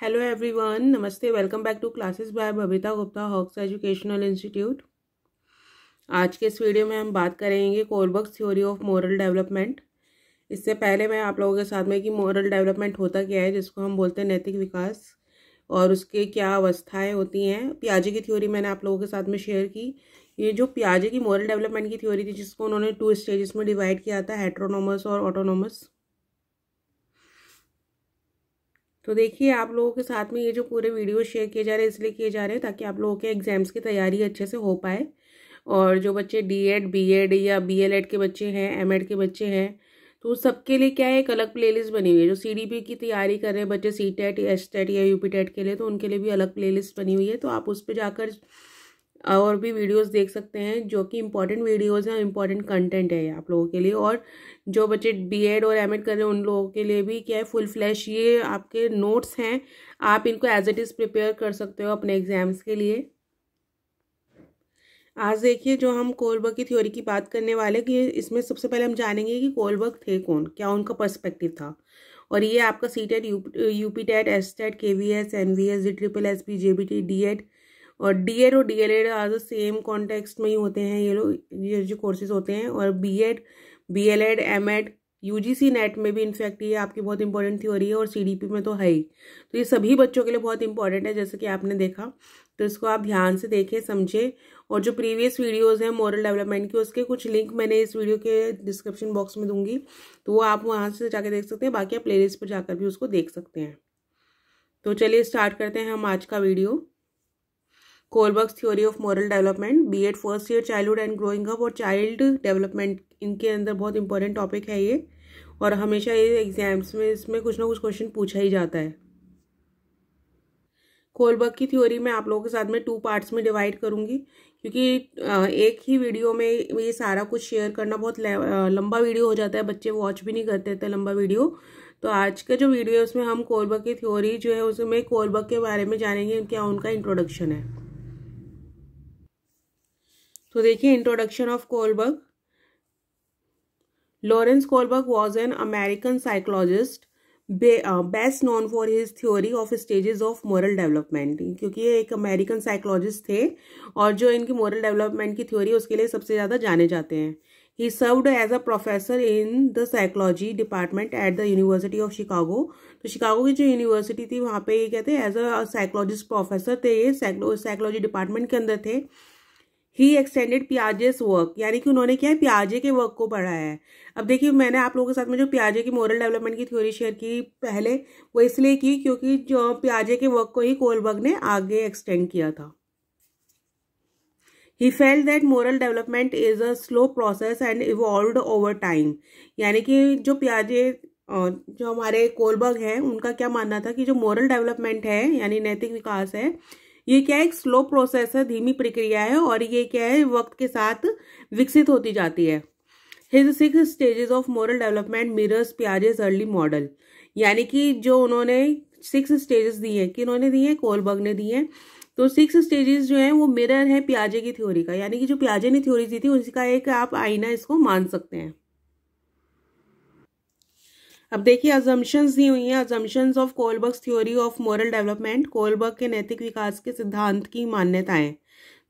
Hello everyone नमस्ते welcome back to classes by Babita Gupta Hawks educational institute आज के इस वीडियो में हम बात करेंगे Kohlberg's theory of moral development इससे पहले मैं आप लोगों के साथ में कि मॉरल डेवलपमेंट होता क्या है जिसको हम बोलते हैं नैतिक विकास और उसके क्या अवस्थाएँ होती हैं प्याजे की थ्योरी मैंने आप लोगों के साथ में शेयर की ये जो प्याजे की मॉरल डेवलपमेंट की थ्योरी थी जिसको उन्होंने टू स्टेजेस में डिवाइड किया था हेट्रोनोमस और ऑटोनोमस तो देखिए आप लोगों के साथ में ये जो पूरे वीडियो शेयर किए जा रहे हैं इसलिए किए जा रहे हैं ताकि आप लोगों के एग्ज़ाम्स की तैयारी अच्छे से हो पाए और जो बच्चे डी एड बी एड या बी एल एड के बच्चे हैं एम एड के बच्चे हैं तो सबके लिए क्या है एक अलग प्लेलिस्ट बनी हुई है जो सी डी पी की तैयारी कर रहे हैं बच्चे सी टेट एस टेट या यू पी टेट के लिए तो उनके लिए भी अलग प्लेलिस्ट बनी हुई है तो आप उस पर जाकर और भी वीडियोस देख सकते हैं जो कि इम्पॉर्टेंट वीडियोस हैं इम्पॉर्टेंट कंटेंट है आप लोगों के लिए और जो बच्चे बीएड और एमएड कर रहे हैं उन लोगों के लिए भी क्या है फुल फ्लैश ये आपके नोट्स हैं आप इनको एज इट इज़ प्रिपेयर कर सकते हो अपने एग्ज़ाम्स के लिए आज देखिए जो हम कोलबर्ग की थ्योरी की बात करने वाले कि इसमें सबसे पहले हम जानेंगे कि कोलबर्ग थे कौन क्या उनका पर्सपेक्टिव था और ये आपका C TET U P TET S TET के V S N V S G triple S P J B T D Ed और डी और डी एल एड आज सेम तो कॉन्टेक्स्ट में ही होते हैं ये लोग ये जो कोर्सेज होते हैं और B B Ed Ed L M Ed U G C NET में भी इनफैक्ट ये आपकी बहुत इंपॉर्टेंट थ्योरी है और सी डी पी में तो है ही तो ये सभी बच्चों के लिए बहुत इंपॉर्टेंट है जैसे कि आपने देखा तो इसको आप ध्यान से देखें समझें और जो प्रीवियस वीडियोज़ हैं मॉरल डेवलपमेंट की उसके कुछ लिंक मैंने इस वीडियो के डिस्क्रिप्शन बॉक्स में दूंगी तो वो आप वहाँ से जाकर देख सकते हैं बाकी आप प्ले पर जाकर भी उसको देख सकते हैं तो चलिए स्टार्ट करते हैं हम आज का video Kohlberg theory of moral development B Ed first year childhood and growing up और चाइल्ड डेवलपमेंट इनके अंदर बहुत इंपॉर्टेंट टॉपिक है ये और हमेशा ये एग्जाम्स में इसमें कुछ ना कुछ क्वेश्चन पूछा ही जाता है कोलबर्ग की थ्योरी मैं आप लोगों के साथ में टू पार्ट्स में डिवाइड करूँगी क्योंकि एक ही वीडियो में ये सारा कुछ शेयर करना बहुत लंबा वीडियो हो जाता है बच्चे वॉच भी नहीं करते थे लंबा वीडियो तो आज का जो वीडियो है उसमें हम कोलबर्ग की थ्योरी जो है उसमें कोलबर्ग के बारे में जानेंगे क्या उनका इंट्रोडक्शन है तो देखिए introduction of Kohlberg Lawrence Kohlberg was an American psychologist best known for his theory of stages of moral development क्योंकि ये एक अमेरिकन साइकोलॉजिस्ट थे और जो इनकी मॉरल डेवलपमेंट की थ्योरी उसके लिए सबसे ज़्यादा जाने जाते हैं ही served as a professor in the psychology department at the university of Chicago तो शिकागो की जो यूनिवर्सिटी थी वहाँ पे ये कहते हैं एज अ साइकोलॉजिस्ट प्रोफेसर थे ये साइकोलॉजी डिपार्टमेंट के अंदर थे ही एक्सटेंडेड प्याजेस वर्क यानी कि उन्होंने क्या है प्याजे के वर्क को पढ़ा है अब देखिए मैंने आप लोगों के साथ में जो प्याजे की मॉरल डेवलपमेंट की थ्योरी शेयर की पहले वो इसलिए की क्योंकि जो प्याजे के वर्क को ही कोलबर्ग ने आगे एक्सटेंड किया था he felt that moral development is a slow process and evolve over time यानी कि जो प्याजे जो हमारे कोलबर्ग हैं उनका क्या मानना था कि जो मॉरल डेवलपमेंट है यानी नैतिक विकास है ये क्या है एक स्लो प्रोसेस है धीमी प्रक्रिया है और ये क्या है वक्त के साथ विकसित होती जाती है his six stages of moral development mirrors Piaget's early model यानी कि जो उन्होंने सिक्स स्टेजेस दिए हैं कि उन्होंने दिए हैं कोलबर्ग ने दिए हैं तो सिक्स स्टेजेस जो है वो मिरर है प्याजे की थ्योरी का यानी कि जो प्याजे ने थ्योरी दी थी उसका एक आप आईना इसको मान सकते हैं अब देखिए अजम्पन्स दी हुई हैं assumptions of Kohlberg theory of moral development Kohlberg के नैतिक विकास के सिद्धांत की मान्यताएं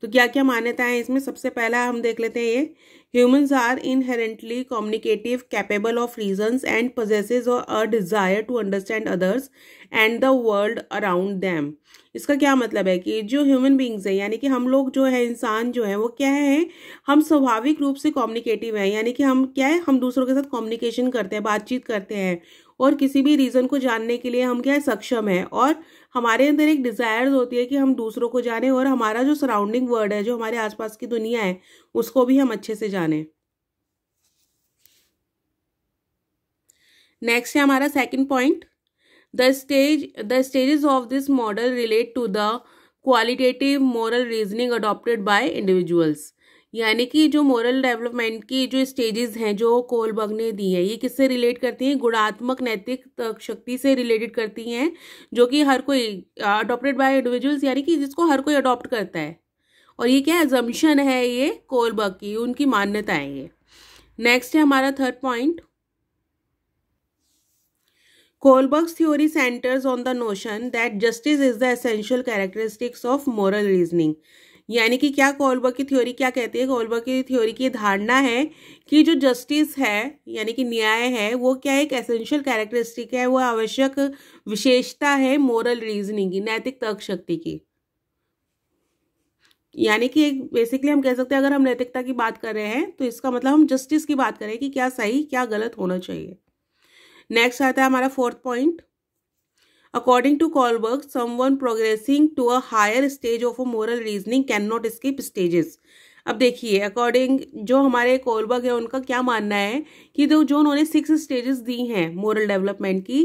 तो क्या क्या मान्यता है इसमें सबसे पहला हम देख लेते हैं ये humans are inherently communicative capable of reasons and possesses a desire to understand others and the world around them इसका क्या मतलब है कि जो ह्यूमन बींग्स हैं यानी कि हम लोग जो है इंसान जो है वो क्या है हम स्वाभाविक रूप से कम्युनिकेटिव हैं यानी कि हम क्या है हम दूसरों के साथ कम्युनिकेशन करते हैं बातचीत करते हैं और किसी भी रीज़न को जानने के लिए हम क्या है सक्षम हैं और हमारे अंदर एक डिज़ायर्स होती है कि हम दूसरों को जाने और हमारा जो सराउंडिंग वर्ल्ड है जो हमारे आसपास की दुनिया है उसको भी हम अच्छे से जाने नेक्स्ट है हमारा second point the stage the stages of this model relate to the qualitative moral reasoning adopted by individuals यानी कि जो मॉरल डेवलपमेंट की जो स्टेजेस हैं जो कोलबर्ग ने दी है ये किससे रिलेट करती हैं गुणात्मक नैतिक शक्ति से रिलेटेड करती हैं जो कि हर कोई अडोप्टेड बाय इंडिविजुअल्स यानी कि जिसको हर कोई अडॉप्ट करता है और ये क्या एजम्पन है ये कोलबर्ग की उनकी मान्यता है ये नेक्स्ट है हमारा third point Kohlberg theory centres on the notion that justice is the essential characteristics of moral reasoning यानी कि क्या कोलबर्ग की थ्योरी क्या कहती है कोलबर्ग की थ्योरी की धारणा है कि जो जस्टिस है यानी कि न्याय है वो क्या एक एसेंशियल कैरेक्टरिस्टिक है वो आवश्यक विशेषता है मॉरल रीजनिंग की नैतिक तर्क शक्ति की यानी कि एक बेसिकली हम कह सकते हैं अगर हम नैतिकता की बात कर रहे हैं तो इसका मतलब हम जस्टिस की बात करें कि क्या सही क्या गलत होना चाहिए नेक्स्ट आता है हमारा fourth point According to Kohlberg, someone progressing to a higher stage of a moral reasoning cannot skip stages. अब देखिए अकॉर्डिंग जो हमारे कोलबर्ग है उनका क्या मानना है कि जो जो उन्होंने सिक्स स्टेजेस दी हैं मोरल डेवलपमेंट की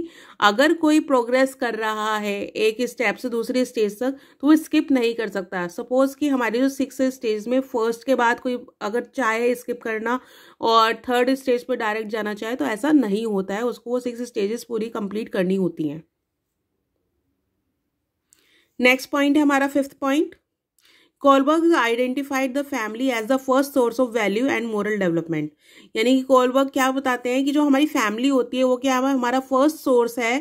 अगर कोई प्रोग्रेस कर रहा है एक स्टेप से दूसरे स्टेज तक तो वो स्किप नहीं कर सकता सपोज कि हमारे जो सिक्स स्टेज में फर्स्ट के बाद कोई अगर चाहे स्किप करना और थर्ड स्टेज पर डायरेक्ट जाना चाहे तो ऐसा नहीं होता है उसको वो सिक्स स्टेजेस पूरी कंप्लीट करनी होती हैं नेक्स्ट पॉइंट है हमारा fifth point Kohlberg identified the family as the first source of value and moral development यानी कि कॉलबर्ग क्या बताते हैं कि जो हमारी फैमिली होती है वो क्या है हमारा फर्स्ट सोर्स है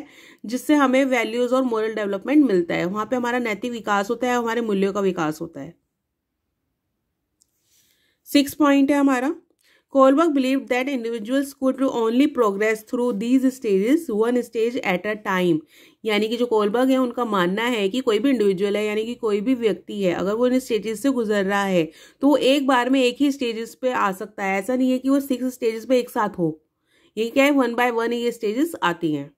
जिससे हमें वैल्यूज़ और मोरल डेवलपमेंट मिलता है वहाँ पे हमारा नैतिक विकास होता है हमारे मूल्यों का विकास होता है सिक्स पॉइंट है हमारा Kohlberg believed that individuals could only progress through these stages one stage at a time. यानी कि जो कोलबर्ग है उनका मानना है कि कोई भी इंडिविजुअल है यानी कि कोई भी व्यक्ति है अगर वो इन स्टेजेस से गुजर रहा है तो वो एक बार में एक ही स्टेजेस पे आ सकता है ऐसा नहीं है कि वो सिक्स स्टेजेस पे एक साथ हो ये क्या है वन बाय वन ये स्टेजेस आती हैं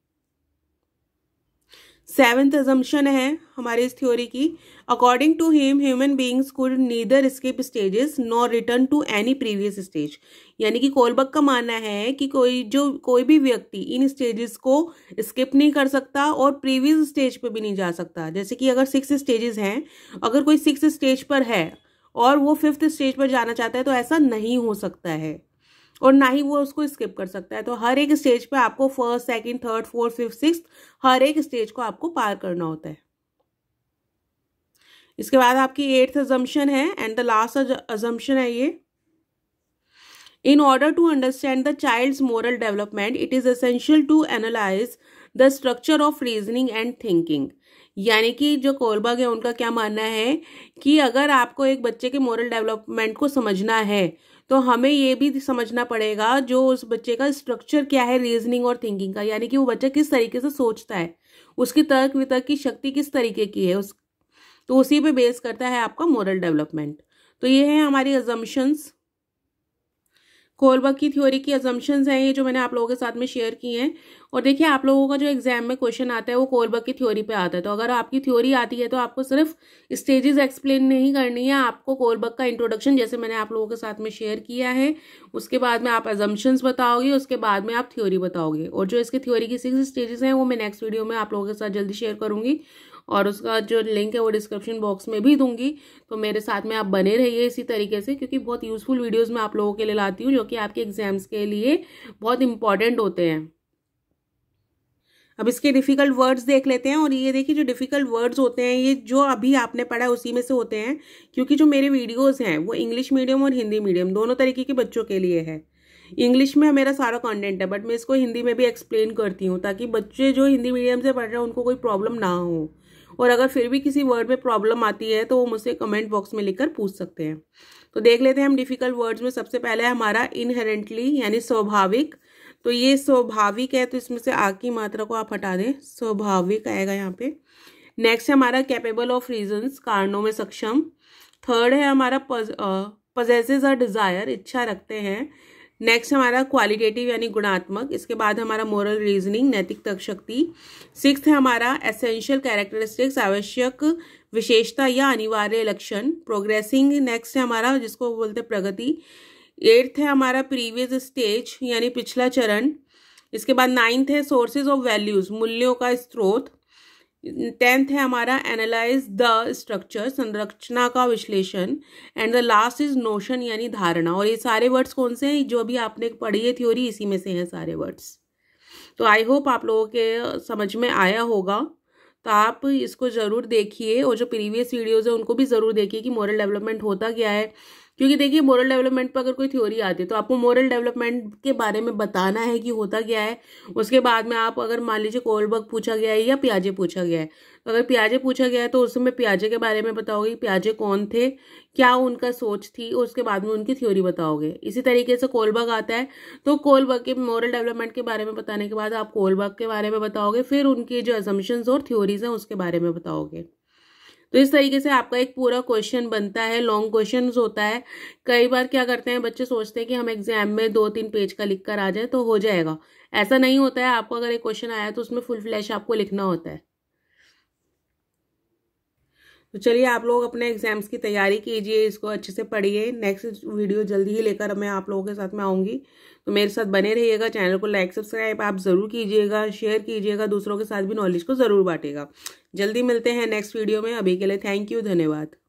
सेवेंथ एजम्पन है हमारे इस थ्योरी की according to him human beings could neither skip stages nor return to any previous stage यानी कि कोलबक का मानना है कि कोई जो कोई भी व्यक्ति इन स्टेजेस को स्किप नहीं कर सकता और प्रीवियस स्टेज पर भी नहीं जा सकता जैसे कि अगर सिक्स स्टेजेस हैं अगर कोई सिक्स स्टेज पर है और वो फिफ्थ स्टेज पर जाना चाहता है तो ऐसा नहीं हो सकता है और ना ही वो उसको स्किप कर सकता है तो हर एक स्टेज पे आपको first second third fourth fifth six हर एक स्टेज को आपको पार करना होता है इसके बाद आपकी एट्थ अजम्पन है एंड द लास्ट अजम्पन है ये in order to understand the child's moral development it is essential to analyse the structure of reasoning and thinking यानी कि जो कोलबाग है उनका क्या मानना है कि अगर आपको एक बच्चे के मॉरल डेवलपमेंट को समझना है तो हमें ये भी समझना पड़ेगा जो उस बच्चे का स्ट्रक्चर क्या है रीजनिंग और थिंकिंग का यानी कि वो बच्चा किस तरीके से सोचता है उसकी तर्क वितर्क की शक्ति किस तरीके की है उस तो उसी पे बेस करता है आपका मॉरल डेवलपमेंट तो ये है हमारी अजम्पन्स कोलबर्ग की थ्योरी की अजम्पन्स हैं ये जो मैंने आप लोगों के साथ में शेयर की हैं और देखिए आप लोगों का जो एग्जाम में क्वेश्चन आता है वो कोलबर्ग की थ्योरी पे आता है तो अगर आपकी थ्योरी आती है तो आपको सिर्फ स्टेजेस एक्सप्लेन नहीं करनी है आपको कोलबर्ग का इंट्रोडक्शन जैसे मैंने आप लोगों के साथ में शेयर किया है उसके बाद में आप एजम्पन्स बताओगे उसके बाद में आप थ्योरी बताओगे और जो इसकी थ्योरी की सिक्स स्टेजेस हैं वो मैं नेक्स्ट वीडियो में आप लोगों के साथ जल्दी शेयर करूँगी और उसका जो लिंक है वो डिस्क्रिप्शन बॉक्स में भी दूंगी तो मेरे साथ में आप बने रहिए इसी तरीके से क्योंकि बहुत यूज़फुल वीडियोज़ मैं आप लोगों के लिए लाती हूँ जो कि आपके एग्जाम्स के लिए बहुत इंपॉर्टेंट होते हैं अब इसके डिफ़िकल्ट वर्ड्स देख लेते हैं और ये देखिए जो डिफ़िकल्ट वर्ड्स होते हैं ये जो अभी आपने पढ़ा है उसी में से होते हैं क्योंकि जो मेरे वीडियोस हैं वो इंग्लिश मीडियम और हिंदी मीडियम दोनों तरीके के बच्चों के लिए है इंग्लिश में मेरा सारा कंटेंट है बट मैं इसको हिंदी में भी एक्सप्लेन करती हूँ ताकि बच्चे जो हिंदी मीडियम से पढ़ रहे हैं उनको कोई प्रॉब्लम ना हो और अगर फिर भी किसी वर्ड में प्रॉब्लम आती है तो वो मुझसे कमेंट बॉक्स में लिखकर पूछ सकते हैं तो देख लेते हैं हम डिफ़िकल्ट वर्ड्स में सबसे पहले हमारा इनहेरेंटली यानी स्वाभाविक तो ये स्वाभाविक है तो इसमें से आग की मात्रा को आप हटा दें स्वाभाविक आएगा यहाँ पे नेक्स्ट है हमारा कैपेबल ऑफ रीजंस कारणों में सक्षम थर्ड है हमारा पजेजेज अ डिज़ायर इच्छा रखते हैं नेक्स्ट हमारा क्वालिटेटिव यानी गुणात्मक इसके बाद हमारा मॉरल रीजनिंग नैतिक तक शक्ति सिक्स है हमारा एसेंशियल कैरेक्टरिस्टिक्स आवश्यक विशेषता या अनिवार्य लक्षण प्रोग्रेसिंग नेक्स्ट है हमारा जिसको बोलते हैं प्रगति एट्थ है हमारा प्रीवियस स्टेज यानी पिछला चरण इसके बाद नाइन्थ है सोर्सेज ऑफ वैल्यूज़ मूल्यों का स्त्रोत टेंथ है हमारा एनालाइज द स्ट्रक्चर संरचना का विश्लेषण and the last is notion यानी धारणा और ये सारे वर्ड्स कौन से हैं जो अभी आपने पढ़ी है थ्योरी इसी में से हैं सारे वर्ड्स तो आई होप आप लोगों के समझ में आया होगा तो आप इसको ज़रूर देखिए और जो प्रीवियस वीडियोज़ हैं उनको भी ज़रूर देखिए कि मॉरल डेवलपमेंट होता क्या है क्योंकि देखिए मॉरल डेवलपमेंट पर अगर कोई थ्योरी आती है तो आपको मॉरल डेवलपमेंट के बारे में बताना है कि होता क्या है उसके बाद में आप अगर मान लीजिए कोलबर्ग पूछा गया है या प्याजे पूछा गया है तो अगर प्याजे पूछा गया है तो उसमें प्याजे के बारे में बताओगे प्याजे कौन थे क्या उनका सोच थी और उसके बाद में उनकी थ्योरी बताओगे इसी तरीके से कोलबाग आता है तो कोलबाग के मॉरल डेवलपमेंट के बारे में बताने के बाद आप कोलबाग के बारे में बताओगे फिर उनकी जो एजम्पन्स और थ्योरीज हैं उसके बारे में बताओगे तो इस तरीके से आपका एक पूरा क्वेश्चन बनता है लॉन्ग क्वेश्चन होता है कई बार क्या करते हैं बच्चे सोचते हैं कि हम एग्जाम में दो तीन पेज का लिख कर आ जाए तो हो जाएगा ऐसा नहीं होता है आपको अगर एक क्वेश्चन आया तो उसमें फुल फ्लैश आपको लिखना होता है तो चलिए आप लोग अपने एग्जाम्स की तैयारी कीजिए इसको अच्छे से पढ़िए नेक्स्ट वीडियो जल्दी ही लेकर मैं आप लोगों के साथ में आऊँगी तो मेरे साथ बने रहिएगा चैनल को लाइक सब्सक्राइब आप ज़रूर कीजिएगा शेयर कीजिएगा दूसरों के साथ भी नॉलेज को ज़रूर बांटेगा जल्दी मिलते हैं नेक्स्ट वीडियो में अभी के लिए थैंक यू धन्यवाद